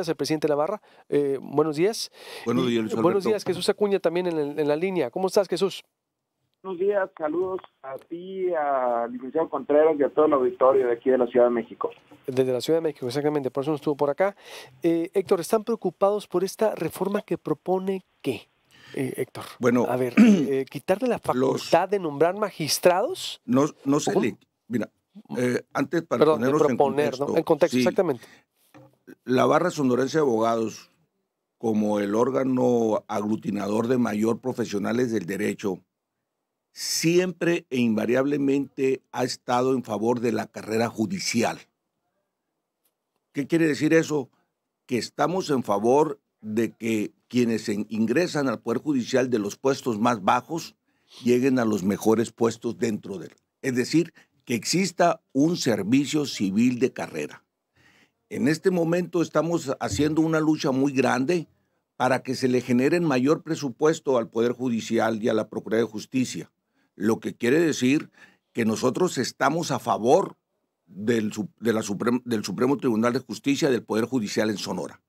el presidente la barra. Eh, buenos días. Buenos días, Luis Buenos días, Jesús Acuña, también en, la línea. ¿Cómo estás, Jesús? Buenos días, saludos a ti, a licenciado Contreras y a todo el auditorio de aquí de la Ciudad de México. Desde la Ciudad de México, exactamente, por eso no estuvo por acá. Eh, Héctor, ¿están preocupados por esta reforma que propone qué? Eh, Héctor. Bueno, a ver, quitarle la facultad de nombrar magistrados. No, no sé, mira, antes para Perdón, proponer, en contexto, ¿no? en contexto exactamente. La barra sonorense de abogados, como el órgano aglutinador de mayor profesionales del derecho, siempre e invariablemente ha estado en favor de la carrera judicial. ¿Qué quiere decir eso? Que estamos en favor de que quienes ingresan al Poder Judicial de los puestos más bajos lleguen a los mejores puestos dentro de él. Es decir, que exista un servicio civil de carrera. En este momento estamos haciendo una lucha muy grande para que se le generen mayor presupuesto al Poder Judicial y a la Procuraduría de Justicia, lo que quiere decir que nosotros estamos a favor del, del Supremo Tribunal de Justicia y del Poder Judicial en Sonora.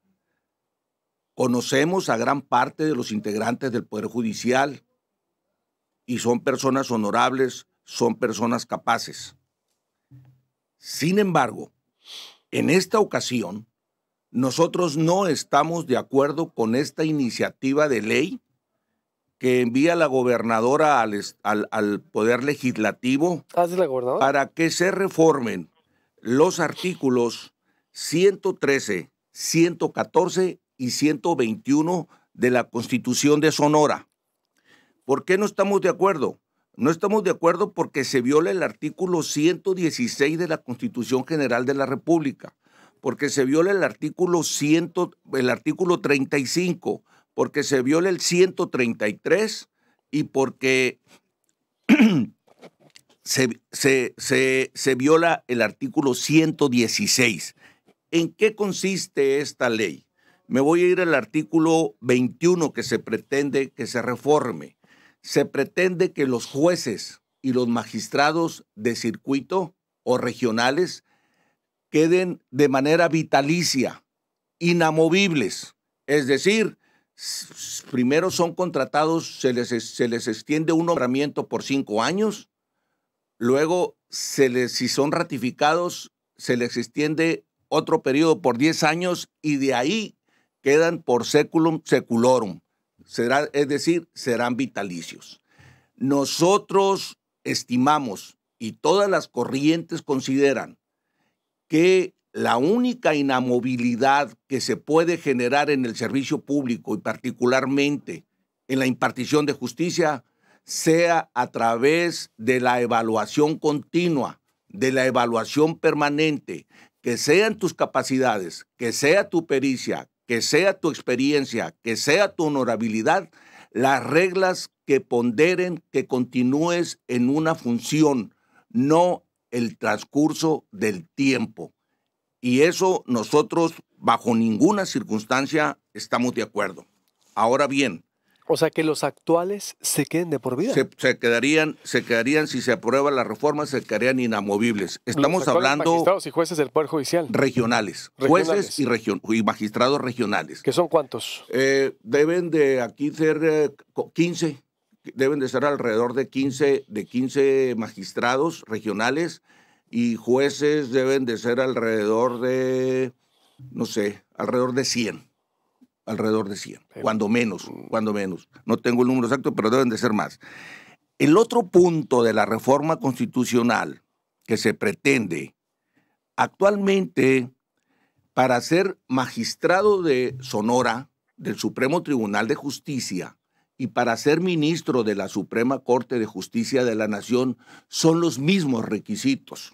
Conocemos a gran parte de los integrantes del Poder Judicial y son personas honorables, son personas capaces. Sin embargo, en esta ocasión, nosotros no estamos de acuerdo con esta iniciativa de ley que envía la gobernadora al, Poder Legislativo ah, para que se reformen los artículos 113, 114 y 121 de la Constitución de Sonora. ¿Por qué no estamos de acuerdo? No estamos de acuerdo porque se viola el artículo 116 de la Constitución General de la República, porque se viola el artículo, el artículo 35, porque se viola el 133 y porque se, se viola el artículo 116. ¿En qué consiste esta ley? Me voy a ir al artículo 21 que se pretende que se reforme se pretende que los jueces y los magistrados de circuito o regionales queden de manera vitalicia, inamovibles. Es decir, primero son contratados, se les, se les extiende un nombramiento por cinco años, luego se les, si son ratificados, se les extiende otro periodo por diez años y de ahí quedan por seculum seculorum es decir, serán vitalicios. Nosotros estimamos y todas las corrientes consideran que la única inamovilidad que se puede generar en el servicio público y particularmente en la impartición de justicia sea a través de la evaluación continua, de la evaluación permanente, que sean tus capacidades, que sea tu pericia, que sea tu experiencia, que sea tu honorabilidad, las reglas que ponderen que continúes en una función, no el transcurso del tiempo. Y eso nosotros bajo ninguna circunstancia estamos de acuerdo. Ahora bien, o sea, que los actuales se queden de por vida. Se, quedarían, se quedarían, si se aprueba la reforma, se quedarían inamovibles. Estamos hablando. Magistrados y jueces del Poder Judicial. Regionales. Jueces y, magistrados regionales. ¿Qué son cuántos? Eh, deben de aquí ser 15. Eh, deben de ser alrededor de 15, de 15 magistrados regionales y jueces deben de ser alrededor de, no sé, alrededor de 100 alrededor de 100, cuando menos, mm. cuando menos. No tengo el número exacto, pero deben de ser más. El otro punto de la reforma constitucional que se pretende actualmente para ser magistrado de Sonora del Supremo Tribunal de Justicia y para ser ministro de la Suprema Corte de Justicia de la Nación son los mismos requisitos.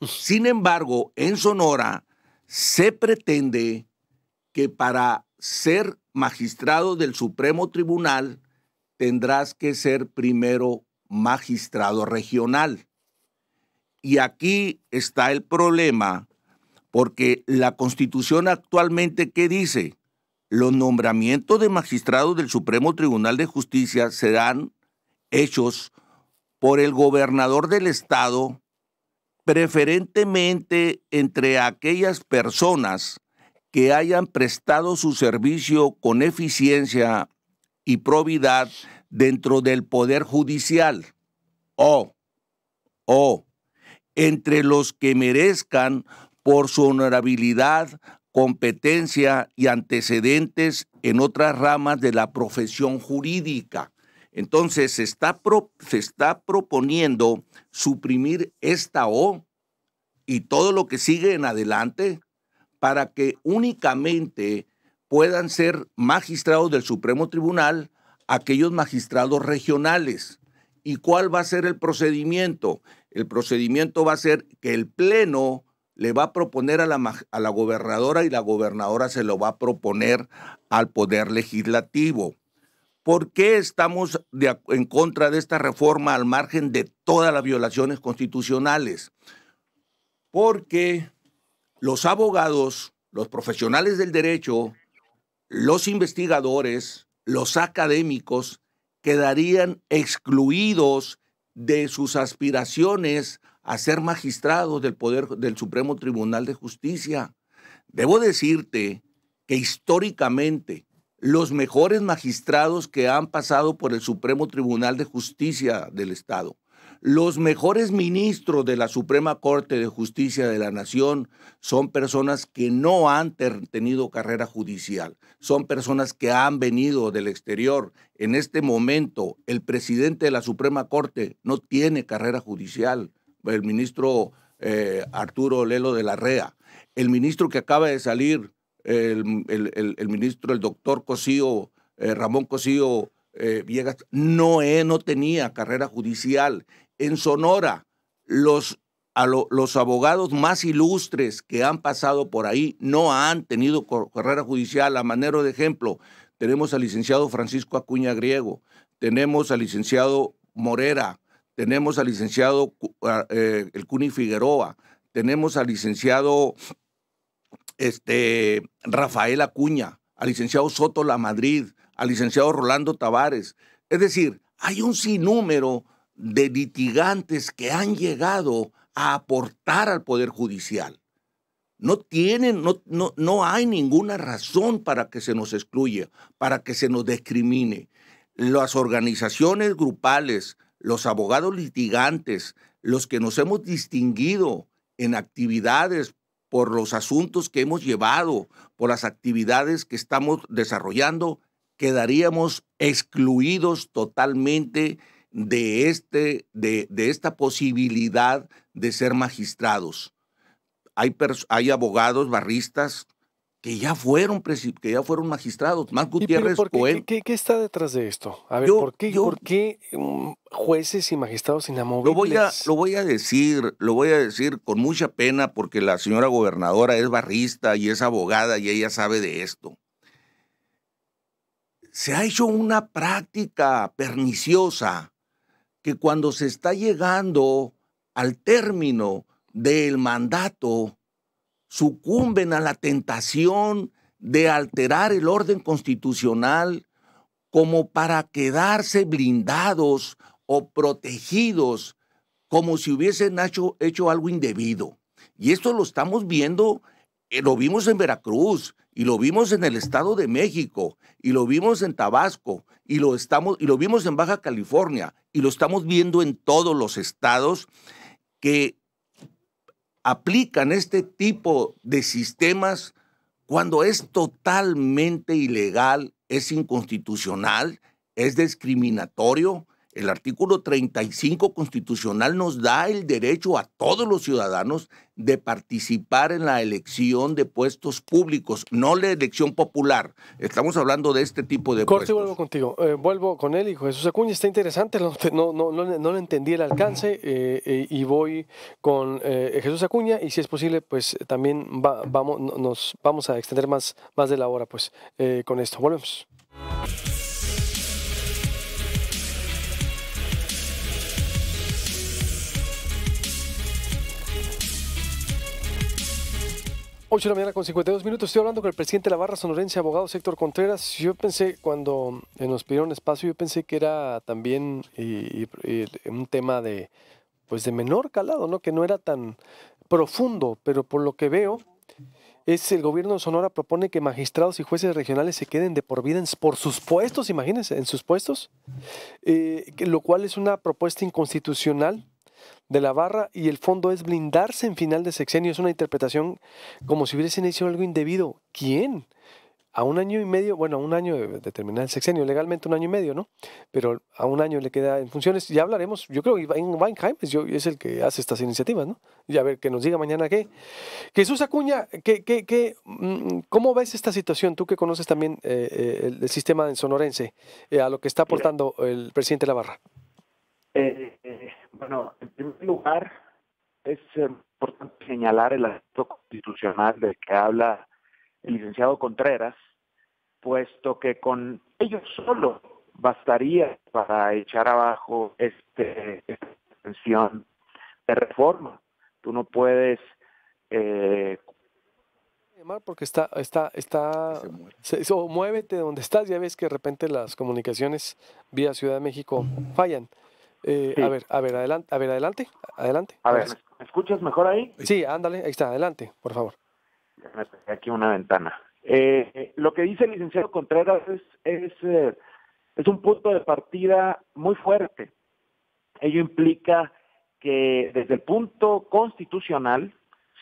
Sin embargo, en Sonora se pretende que para ser magistrado del Supremo Tribunal tendrás que ser primero magistrado regional. Y aquí está el problema, porque la constitución actualmente, ¿qué dice? Los nombramientos de magistrados del Supremo Tribunal de Justicia serán hechos por el gobernador del estado, preferentemente entre aquellas personas que hayan prestado su servicio con eficiencia y probidad dentro del Poder Judicial o, o entre los que merezcan por su honorabilidad, competencia y antecedentes en otras ramas de la profesión jurídica. Entonces se está, se está proponiendo suprimir esta O y todo lo que sigue en adelante para que únicamente puedan ser magistrados del Supremo Tribunal aquellos magistrados regionales. ¿Y cuál va a ser el procedimiento? El procedimiento va a ser que el Pleno le va a proponer a la, gobernadora y la gobernadora se lo va a proponer al Poder Legislativo. ¿Por qué estamos en contra de esta reforma al margen de todas las violaciones constitucionales? Porque los abogados, los profesionales del derecho, los investigadores, los académicos quedarían excluidos de sus aspiraciones a ser magistrados del poder del Supremo Tribunal de Justicia. Debo decirte que históricamente los mejores magistrados que han pasado por el Supremo Tribunal de Justicia del Estado los mejores ministros de la Suprema Corte de Justicia de la Nación son personas que no han tenido carrera judicial, son personas que han venido del exterior. En este momento, el presidente de la Suprema Corte no tiene carrera judicial, el ministro eh, Arturo Lelo de la REA, el ministro que acaba de salir, el, ministro, el doctor Cosío, eh, Ramón Cosío eh, Viegas, no, no tenía carrera judicial en Sonora, los, los abogados más ilustres que han pasado por ahí no han tenido carrera judicial. A manera de ejemplo, tenemos al licenciado Francisco Acuña Griego, tenemos al licenciado Morera, tenemos al licenciado eh, el Cuni Figueroa, tenemos al licenciado este, Rafael Acuña, al licenciado Soto La Madrid, al licenciado Rolando Tavares. Es decir, hay un sinnúmero de litigantes que han llegado a aportar al Poder Judicial. No tienen, no, no, hay ninguna razón para que se nos excluya, para que se nos discrimine. Las organizaciones grupales, los abogados litigantes, los que nos hemos distinguido en actividades por los asuntos que hemos llevado, por las actividades que estamos desarrollando, quedaríamos excluidos totalmente de, este, de, esta posibilidad de ser magistrados. Hay, hay abogados, barristas, que ya fueron que ya fueron magistrados. Qué, está detrás de esto? A ver, ¿por, qué, mm, jueces y magistrados inamovibles? Lo voy, a, lo voy a decir, lo voy a decir con mucha pena porque la señora gobernadora es barrista y es abogada y ella sabe de esto. Se ha hecho una práctica perniciosa que cuando se está llegando al término del mandato, sucumben a la tentación de alterar el orden constitucional como para quedarse blindados o protegidos como si hubiesen hecho, algo indebido. Y esto lo estamos viendo, eh, lo vimos en Veracruz, y lo vimos en el Estado de México, y lo vimos en Tabasco, y lo, estamos, y lo vimos en Baja California, y lo estamos viendo en todos los estados que aplican este tipo de sistemas cuando es totalmente ilegal, es inconstitucional, es discriminatorio el artículo 35 constitucional nos da el derecho a todos los ciudadanos de participar en la elección de puestos públicos, no la elección popular. Estamos hablando de este tipo de Corte, puestos. vuelvo contigo. Eh, vuelvo con él, hijo Jesús Acuña. Está interesante, no, no, no, lo entendí el alcance eh, eh, y voy con Jesús Acuña y si es posible, pues también vamos, nos vamos a extender más, más de la hora pues con esto. Volvemos. 8 de la mañana con 52 minutos. Estoy hablando con el presidente de la barra sonorense, abogado Héctor Contreras. Yo pensé, cuando eh, nos pidieron espacio, yo pensé que era también un tema de, pues de menor calado, ¿no? que no era tan profundo, pero por lo que veo, es el gobierno de Sonora propone que magistrados y jueces regionales se queden de por vida por sus puestos, imagínense, en sus puestos, eh, lo cual es una propuesta inconstitucional de la barra y el fondo es blindarse en final de sexenio. Es una interpretación como si hubiesen hecho algo indebido. ¿Quién? A un año y medio, bueno, a un año de terminar el sexenio, legalmente un año y medio, ¿no? Pero a un año le queda en funciones. Ya hablaremos, yo creo que Weinheim Weinheim es el que hace estas iniciativas, ¿no? Y a ver, que nos diga mañana qué. Jesús Acuña, ¿qué, qué, qué, mm, cómo ves esta situación? Tú que conoces también eh, eh, el, sistema en sonorense, eh, a lo que está aportando el presidente de la barra bueno, en primer lugar, es eh, importante señalar el acto constitucional del que habla el licenciado Contreras, puesto que con ellos solo bastaría para echar abajo este, esta intención de reforma. Tú no puedes... Eh, porque está, está, está, se, muévete donde estás, ya ves que de repente las comunicaciones vía Ciudad de México fallan. Eh, a ver, a ver, adelante, a ver, adelante, adelante. A ver, ¿me escuchas mejor ahí? Sí, ándale, ahí está, adelante, por favor. Aquí una ventana. Eh, lo que dice el licenciado Contreras es, es, eh, es un punto de partida muy fuerte. Ello implica que desde el punto constitucional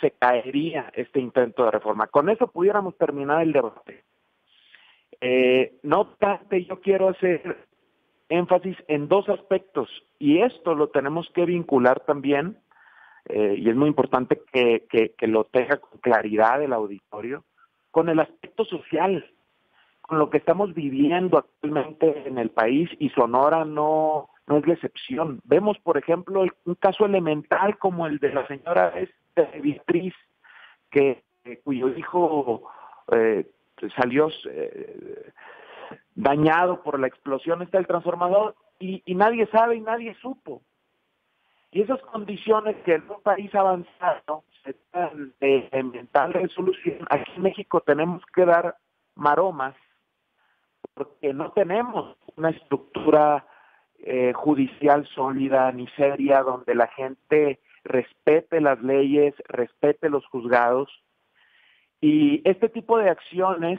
se caería este intento de reforma. Con eso pudiéramos terminar el debate. Eh, no obstante, yo quiero hacer énfasis en dos aspectos y esto lo tenemos que vincular también, eh, y es muy importante que, lo tenga con claridad el auditorio, con el aspecto social, con lo que estamos viviendo actualmente en el país y Sonora no, no es la excepción. Vemos, por ejemplo, un caso elemental como el de la señora Beatriz, que, eh, cuyo hijo eh, salió dañado por la explosión está el transformador y, nadie sabe y nadie supo. Y esas condiciones que en un país avanzado se de mental resolución, aquí en México tenemos que dar maromas porque no tenemos una estructura eh, judicial sólida ni seria donde la gente respete las leyes, respete los juzgados. Y este tipo de acciones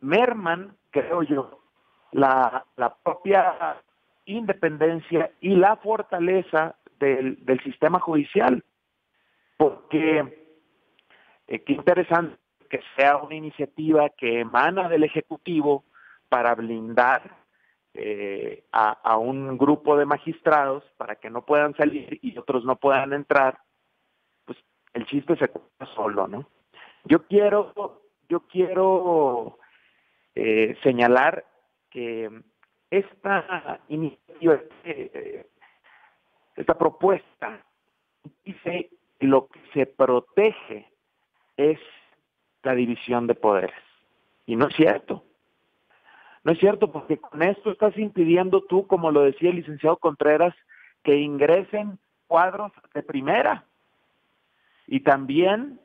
merman creo yo, la, propia independencia y la fortaleza del, del sistema judicial. Porque eh, qué interesante que sea una iniciativa que emana del Ejecutivo para blindar eh, a, a, un grupo de magistrados para que no puedan salir y otros no puedan entrar, pues el chiste se cuenta solo, ¿no? Yo quiero, yo quiero eh, señalar que esta iniciativa, este, eh, esta propuesta dice que lo que se protege es la división de poderes. Y no es cierto. No es cierto porque con esto estás impidiendo tú, como lo decía el licenciado Contreras, que ingresen cuadros de primera. Y también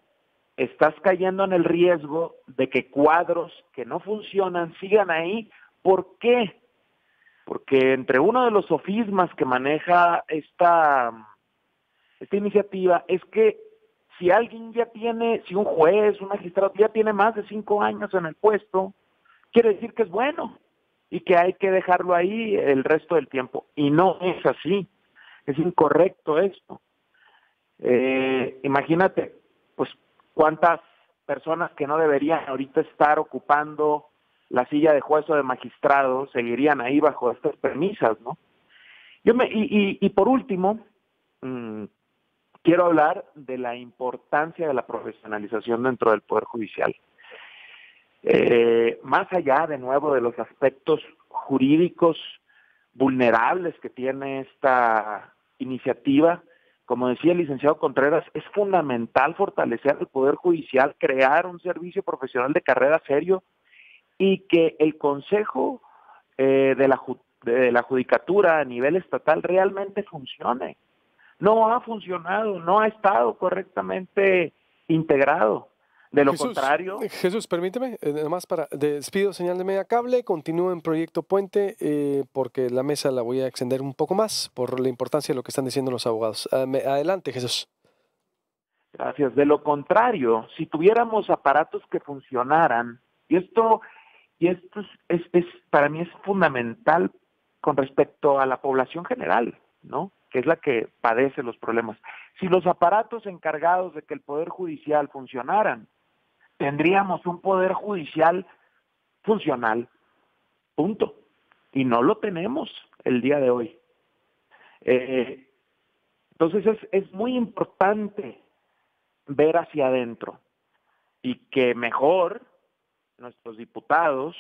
estás cayendo en el riesgo de que cuadros que no funcionan sigan ahí. ¿Por qué? Porque entre uno de los sofismas que maneja esta, esta iniciativa es que si alguien ya tiene, si un juez, un magistrado ya tiene más de cinco años en el puesto, quiere decir que es bueno y que hay que dejarlo ahí el resto del tiempo. Y no es así. Es incorrecto esto. Eh, imagínate, pues cuántas personas que no deberían ahorita estar ocupando la silla de juez o de magistrado seguirían ahí bajo estas premisas, ¿no? Yo me, y, por último, mm, quiero hablar de la importancia de la profesionalización dentro del Poder Judicial. Eh, más allá, de nuevo, de los aspectos jurídicos vulnerables que tiene esta iniciativa, como decía el licenciado Contreras, es fundamental fortalecer el Poder Judicial, crear un servicio profesional de carrera serio y que el Consejo eh, de, la, de la Judicatura a nivel estatal realmente funcione. No ha funcionado, no ha estado correctamente integrado. De lo contrario. Eh, Jesús, permíteme, eh, nada para. Despido señal de media cable, continúo en Proyecto Puente, eh, porque la mesa la voy a extender un poco más por la importancia de lo que están diciendo los abogados. Ah, adelante, Jesús. Gracias. De lo contrario, si tuviéramos aparatos que funcionaran, y esto, y esto para mí es fundamental con respecto a la población general, ¿no? que es la que padece los problemas. Si los aparatos encargados de que el Poder Judicial funcionaran, tendríamos un poder judicial funcional. Punto. Y no lo tenemos el día de hoy. Eh, entonces es, es muy importante ver hacia adentro y que mejor nuestros diputados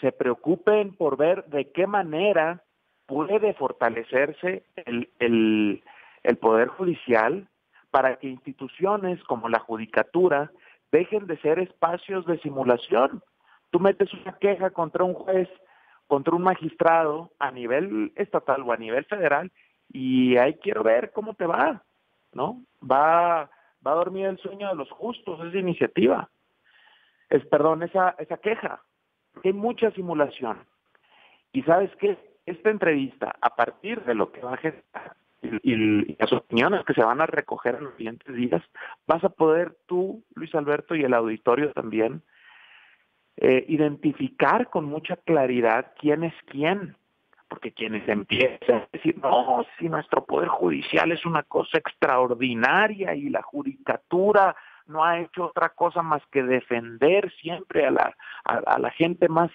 se preocupen por ver de qué manera puede fortalecerse el, el poder judicial para que instituciones como la judicatura dejen de ser espacios de simulación. Tú metes una queja contra un juez, contra un magistrado a nivel estatal o a nivel federal y ahí quiero ver cómo te va, ¿no? Va, va a dormir el sueño de los justos, esa iniciativa, es, perdón, esa, esa queja. Hay mucha simulación. Y sabes qué, esta entrevista, a partir de lo que va a y, las opiniones que se van a recoger en los siguientes días, vas a poder tú Luis Alberto, y el auditorio también, eh, identificar con mucha claridad quién es quién, porque quienes empiezan a decir, no, si nuestro poder judicial es una cosa extraordinaria y la judicatura no ha hecho otra cosa más que defender siempre a la, a la gente más,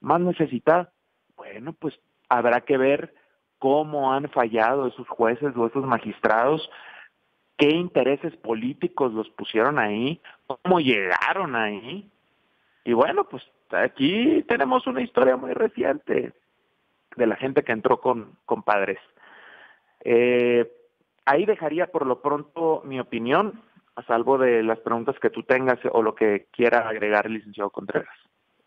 más necesitada, bueno, pues habrá que ver cómo han fallado esos jueces o esos magistrados qué intereses políticos los pusieron ahí, cómo llegaron ahí. Y bueno, pues aquí tenemos una historia muy reciente de la gente que entró con, padres. Eh, ahí dejaría por lo pronto mi opinión, a salvo de las preguntas que tú tengas o lo que quiera agregar, el licenciado Contreras.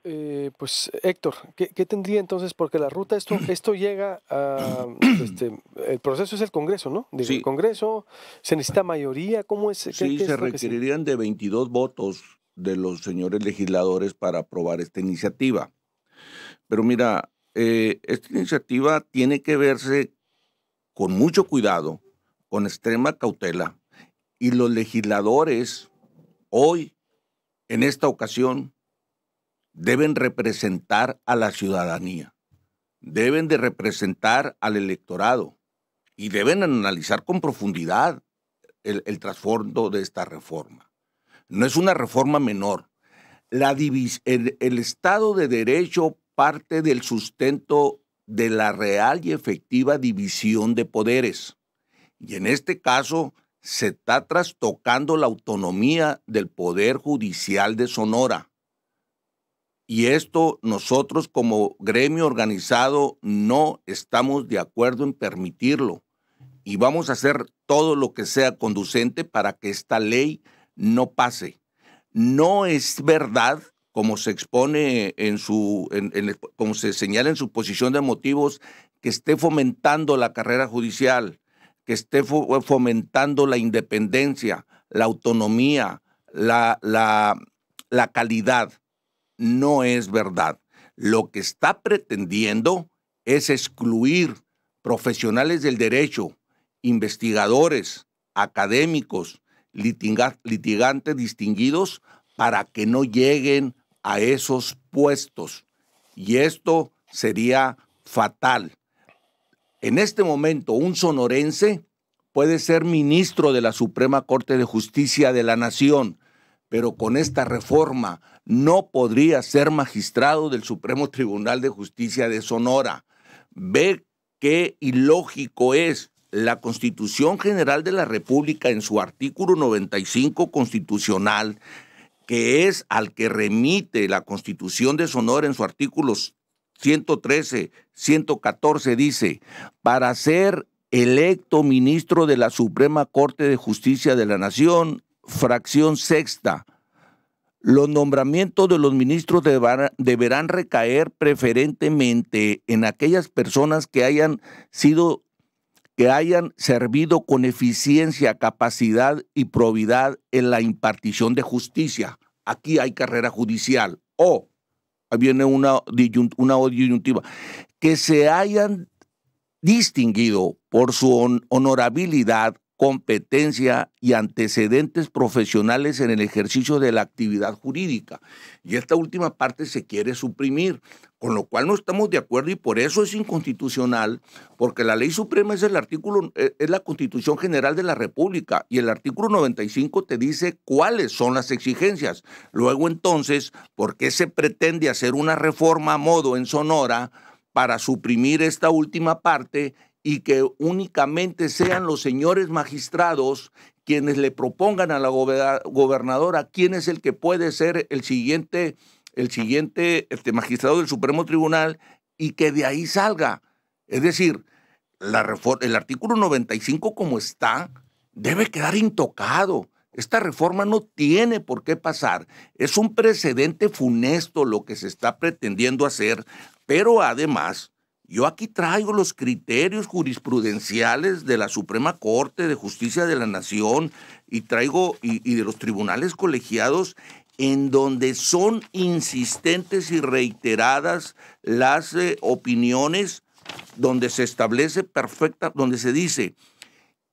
Eh, pues Héctor, ¿qué, tendría entonces? Porque la ruta, esto, llega a... Pues, este, el proceso es el Congreso, ¿no? Dice El Congreso, ¿se necesita mayoría? ¿Cómo es? sí, se requerirían de 22 votos de los señores legisladores para aprobar esta iniciativa. Pero mira, eh, esta iniciativa tiene que verse con mucho cuidado, con extrema cautela, y los legisladores hoy, en esta ocasión, deben representar a la ciudadanía, deben de representar al electorado y deben analizar con profundidad el, trasfondo de esta reforma. No es una reforma menor. el Estado de Derecho parte del sustento de la real y efectiva división de poderes. Y en este caso se está trastocando la autonomía del Poder Judicial de Sonora y esto nosotros como gremio organizado no estamos de acuerdo en permitirlo. Y vamos a hacer todo lo que sea conducente para que esta ley no pase. No es verdad, como se expone en su, como se señala en su posición de motivos, que esté fomentando la carrera judicial, que esté fomentando la independencia, la autonomía, la, la, la calidad no es verdad. Lo que está pretendiendo es excluir profesionales del derecho, investigadores, académicos, litigantes distinguidos para que no lleguen a esos puestos. Y esto sería fatal. En este momento, un sonorense puede ser ministro de la Suprema Corte de Justicia de la Nación pero con esta reforma no podría ser magistrado del Supremo Tribunal de Justicia de Sonora. Ve qué ilógico es. La Constitución General de la República en su artículo 95 constitucional, que es al que remite la Constitución de Sonora en su artículo 113, 114, dice, para ser electo ministro de la Suprema Corte de Justicia de la Nación, fracción sexta, los nombramientos de los ministros deberán recaer preferentemente en aquellas personas que hayan sido que hayan servido con eficiencia, capacidad y probidad en la impartición de justicia. Aquí hay carrera judicial. O, viene una, una disyuntiva, que se hayan distinguido por su honorabilidad, competencia y antecedentes profesionales en el ejercicio de la actividad jurídica. Y esta última parte se quiere suprimir, con lo cual no estamos de acuerdo y por eso es inconstitucional, porque la ley suprema es el artículo eh, es la Constitución General de la República y el artículo 95 te dice cuáles son las exigencias. Luego entonces, ¿por qué se pretende hacer una reforma a modo en Sonora para suprimir esta última parte y que únicamente sean los señores magistrados quienes le propongan a la gobernadora quién es el que puede ser el siguiente, el siguiente este, magistrado del Supremo Tribunal y que de ahí salga. Es decir, la el artículo 95 como está debe quedar intocado. Esta reforma no tiene por qué pasar. Es un precedente funesto lo que se está pretendiendo hacer, pero además yo aquí traigo los criterios jurisprudenciales de la Suprema Corte de Justicia de la Nación y traigo y, de los tribunales colegiados en donde son insistentes y reiteradas las eh, opiniones donde se establece perfecta, donde se dice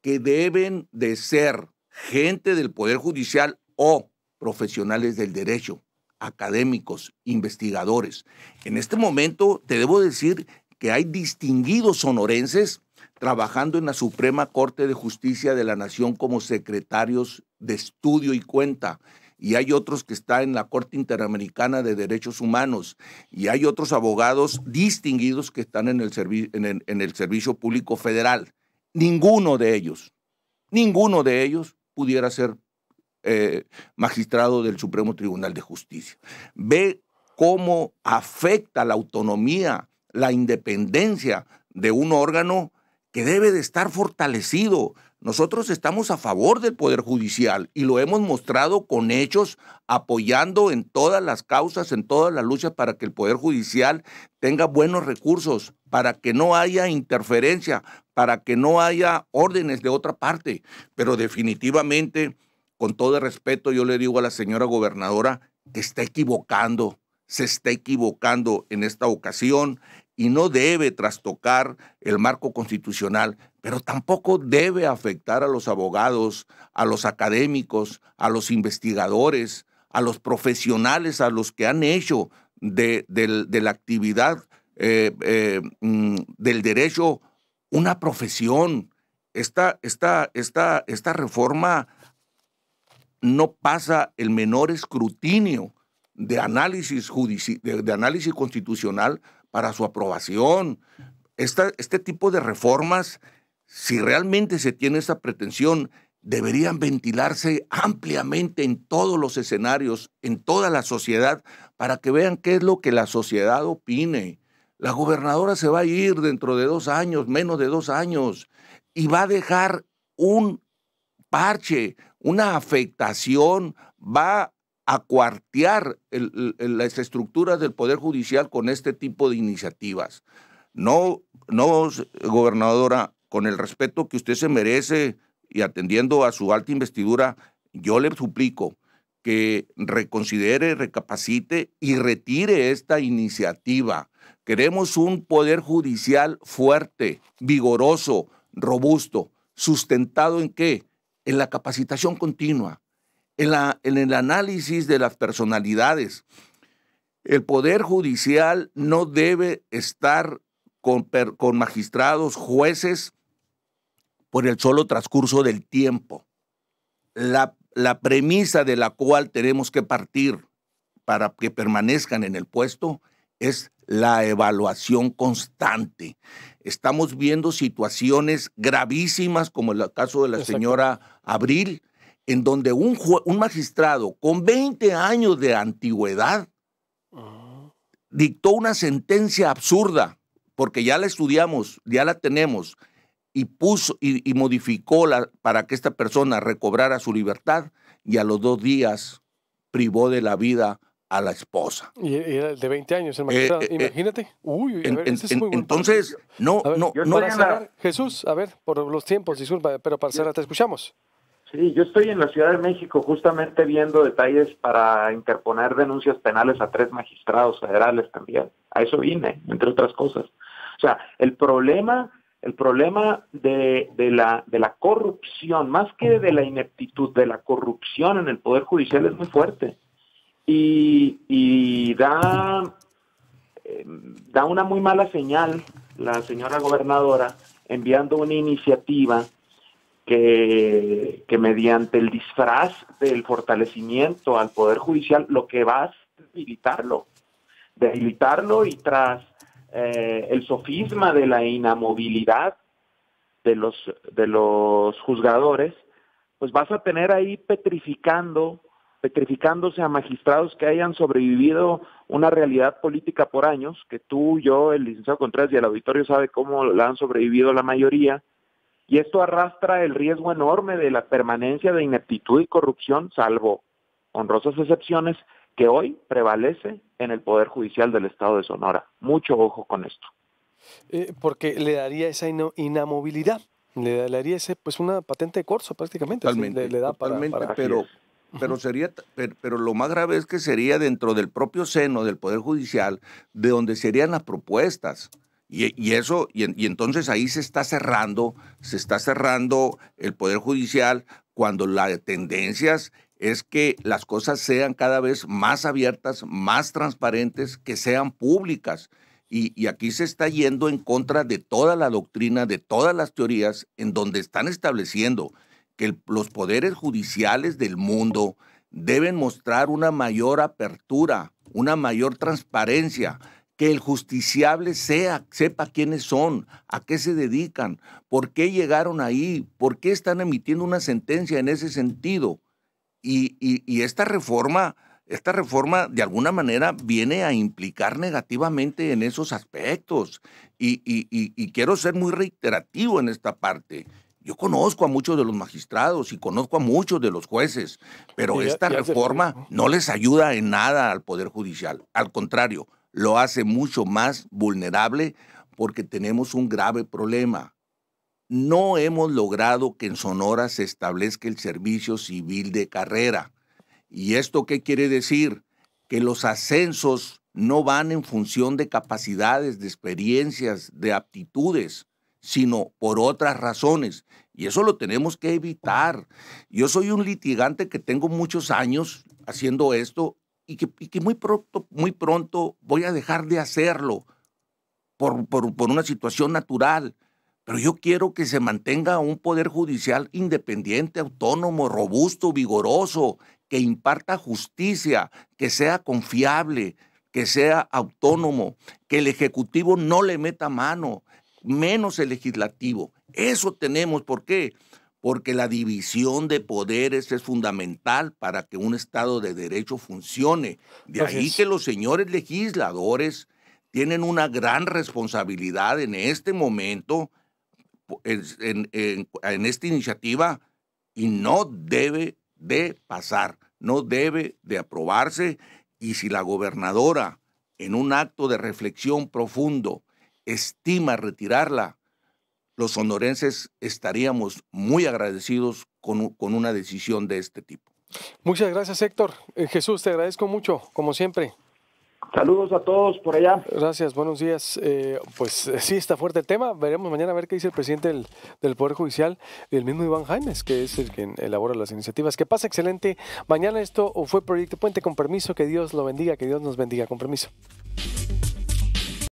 que deben de ser gente del Poder Judicial o profesionales del derecho, académicos, investigadores. En este momento te debo decir que hay distinguidos sonorenses trabajando en la Suprema Corte de Justicia de la Nación como secretarios de estudio y cuenta. Y hay otros que están en la Corte Interamericana de Derechos Humanos. Y hay otros abogados distinguidos que están en el, Servicio Público Federal. Ninguno de ellos, ninguno de ellos pudiera ser eh, magistrado del Supremo Tribunal de Justicia. Ve cómo afecta la autonomía la independencia de un órgano que debe de estar fortalecido. Nosotros estamos a favor del Poder Judicial y lo hemos mostrado con hechos, apoyando en todas las causas, en todas las luchas para que el Poder Judicial tenga buenos recursos, para que no haya interferencia, para que no haya órdenes de otra parte. Pero definitivamente, con todo respeto, yo le digo a la señora gobernadora que está equivocando, se está equivocando en esta ocasión y no debe trastocar el marco constitucional, pero tampoco debe afectar a los abogados, a los académicos, a los investigadores, a los profesionales, a los que han hecho de, la actividad eh, eh, mm, del derecho una profesión. Esta, esta reforma no pasa el menor escrutinio de análisis, de análisis constitucional para su aprobación. este tipo de reformas, si realmente se tiene esa pretensión, deberían ventilarse ampliamente en todos los escenarios, en toda la sociedad, para que vean qué es lo que la sociedad opine. La gobernadora se va a ir dentro de dos años, menos de dos años, y va a dejar un parche, una afectación, va a cuartear las estructuras del Poder Judicial con este tipo de iniciativas. No, no, gobernadora, con el respeto que usted se merece y atendiendo a su alta investidura, yo le suplico que reconsidere, recapacite y retire esta iniciativa. Queremos un poder judicial fuerte, vigoroso, robusto, sustentado en qué? En la capacitación continua, en, el análisis de las personalidades. El Poder Judicial no debe estar con, magistrados, jueces, por el solo transcurso del tiempo. La, premisa de la cual tenemos que partir para que permanezcan en el puesto es la evaluación constante. Estamos viendo situaciones gravísimas como el caso de la señora Abril, en donde un, magistrado con 20 años de antigüedad ah. dictó una sentencia absurda, porque ya la estudiamos, ya la tenemos, y puso y, modificó la, para que esta persona recobrara su libertad, y a los dos días privó de la vida a la esposa. Y, era de 20 años, el magistrado. Imagínate. entonces, no, no, no. Jesús, a ver, por los tiempos, disculpa, pero para cerrar, te escuchamos. Sí, yo estoy en la Ciudad de México justamente viendo detalles para interponer denuncias penales a tres magistrados federales también. A eso vine, entre otras cosas. O sea, el problema, el problema de, de, la, de la corrupción, más que de la ineptitud, de la corrupción en el Poder Judicial es muy fuerte. Y, da, em, da una muy mala señal la señora gobernadora enviando una iniciativa que, mediante el disfraz del fortalecimiento al Poder Judicial lo que vas a debilitarlo, debilitarlo y tras eh, el sofisma de la inamovilidad de los, de los juzgadores, pues vas a tener ahí petrificando, petrificándose a magistrados que hayan sobrevivido una realidad política por años, que tú, yo, el licenciado Contreras y el auditorio sabe cómo la han sobrevivido la mayoría, y esto arrastra el riesgo enorme de la permanencia de ineptitud y corrupción, salvo honrosas excepciones, que hoy prevalece en el Poder Judicial del Estado de Sonora. Mucho ojo con esto. Eh, porque le daría esa inamovilidad, le daría ese, pues una patente de corso prácticamente. Totalmente, le, da pero, pero, sería, pero, pero, lo más grave es que sería dentro del propio seno del Poder Judicial de donde serían las propuestas y, eso, y, entonces ahí se está cerrando, se está cerrando el Poder Judicial cuando la tendencia es que las cosas sean cada vez más abiertas, más transparentes, que sean públicas. Y, aquí se está yendo en contra de toda la doctrina, de todas las teorías, en donde están estableciendo que los poderes judiciales del mundo deben mostrar una mayor apertura, una mayor transparencia que el justiciable sea, sepa quiénes son, a qué se dedican, por qué llegaron ahí, por qué están emitiendo una sentencia en ese sentido. Y, esta reforma, esta reforma de alguna manera viene a implicar negativamente en esos aspectos. Y, quiero ser muy reiterativo en esta parte. Yo conozco a muchos de los magistrados y conozco a muchos de los jueces, pero esta reforma no les ayuda en nada al Poder Judicial. Al contrario, lo hace mucho más vulnerable porque tenemos un grave problema. No hemos logrado que en Sonora se establezca el servicio civil de carrera. ¿Y esto qué quiere decir? Que los ascensos no van en función de capacidades, de experiencias, de aptitudes, sino por otras razones. Y eso lo tenemos que evitar. Yo soy un litigante que tengo muchos años haciendo esto y que, muy, pronto, muy pronto voy a dejar de hacerlo por, por una situación natural. Pero yo quiero que se mantenga un poder judicial independiente, autónomo, robusto, vigoroso, que imparta justicia, que sea confiable, que sea autónomo, que el Ejecutivo no le meta mano, menos el legislativo. Eso tenemos, ¿por qué? porque la división de poderes es fundamental para que un Estado de Derecho funcione. De ahí que los señores legisladores tienen una gran responsabilidad en este momento, en esta iniciativa, y no debe de pasar, no debe de aprobarse. Y si la gobernadora, en un acto de reflexión profundo, estima retirarla, los sonorenses estaríamos muy agradecidos con, una decisión de este tipo. Muchas gracias, Héctor. Eh, Jesús, te agradezco mucho, como siempre. Saludos a todos por allá. Gracias, buenos días. Eh, pues eh, sí, está fuerte el tema. Veremos mañana a ver qué dice el presidente del, Poder Judicial, el mismo Iván Jaimes, que es el quien elabora las iniciativas. Que pasa excelente. Mañana esto fue Proyecto Puente con permiso. Que Dios lo bendiga, que Dios nos bendiga con permiso.